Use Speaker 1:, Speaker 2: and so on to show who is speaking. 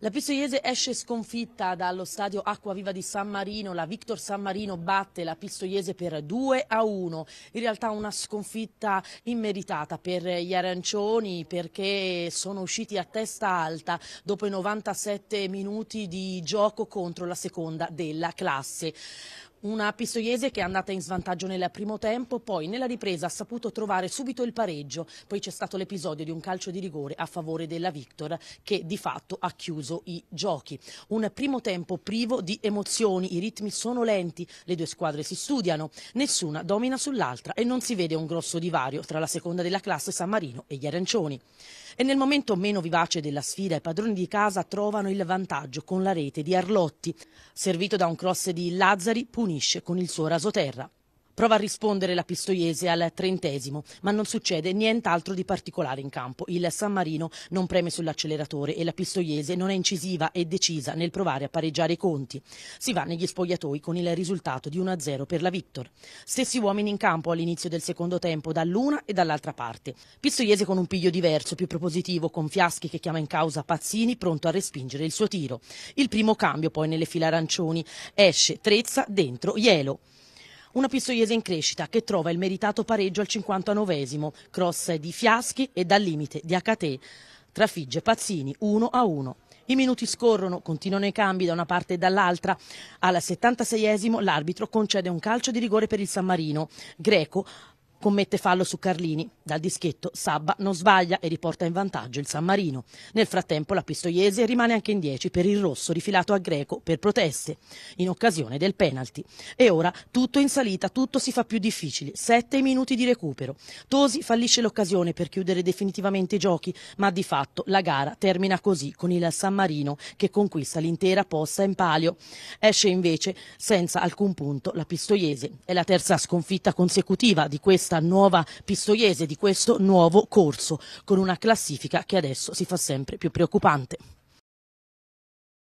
Speaker 1: La Pistoiese esce sconfitta dallo stadio Acquaviva di San Marino, la Victor San Marino batte la Pistoiese per 2 a 1, in realtà una sconfitta immeritata per gli arancioni perché sono usciti a testa alta dopo i 97 minuti di gioco contro la seconda della classe. Una Pistoiese che è andata in svantaggio nel primo tempo, poi nella ripresa ha saputo trovare subito il pareggio, poi c'è stato l'episodio di un calcio di rigore a favore della Victor che di fatto ha chiuso i giochi. Un primo tempo privo di emozioni, i ritmi sono lenti, le due squadre si studiano, nessuna domina sull'altra e non si vede un grosso divario tra la seconda della classe San Marino e gli arancioni. E nel momento meno vivace della sfida i padroni di casa trovano il vantaggio con la rete di Arlotti, servito da un cross di Lazzari, Pucci unisce con il suo rasoterra. Prova a rispondere la Pistoiese al trentesimo, ma non succede nient'altro di particolare in campo. Il San Marino non preme sull'acceleratore e la Pistoiese non è incisiva e decisa nel provare a pareggiare i conti. Si va negli spogliatoi con il risultato di 1-0 per la Victor. Stessi uomini in campo all'inizio del secondo tempo dall'una e dall'altra parte. Pistoiese con un piglio diverso, più propositivo, con Fiaschi che chiama in causa Pazzini pronto a respingere il suo tiro. Il primo cambio poi nelle file arancioni. Esce Trezza dentro Ielo. Una Pistoiese in crescita che trova il meritato pareggio al 59esimo, cross di Fiaschi e dal limite di Acate. Trafigge Pazzini 1 a 1. I minuti scorrono, continuano i cambi da una parte e dall'altra. Al 76esimo l'arbitro concede un calcio di rigore per il San Marino. Greco Commette fallo su Carlini. Dal dischetto Sabba non sbaglia e riporta in vantaggio il San Marino. Nel frattempo la Pistoiese rimane anche in 10 per il rosso rifilato a Greco per proteste in occasione del penalty. E ora tutto in salita, tutto si fa più difficile. Sette minuti di recupero. Tosi fallisce l'occasione per chiudere definitivamente i giochi, ma di fatto la gara termina così con il San Marino che conquista l'intera posta in palio. Esce invece senza alcun punto la Pistoiese. È la terza sconfitta consecutiva di questa questa nuova pistoiese, di questo nuovo corso, con una classifica che adesso si fa sempre più preoccupante.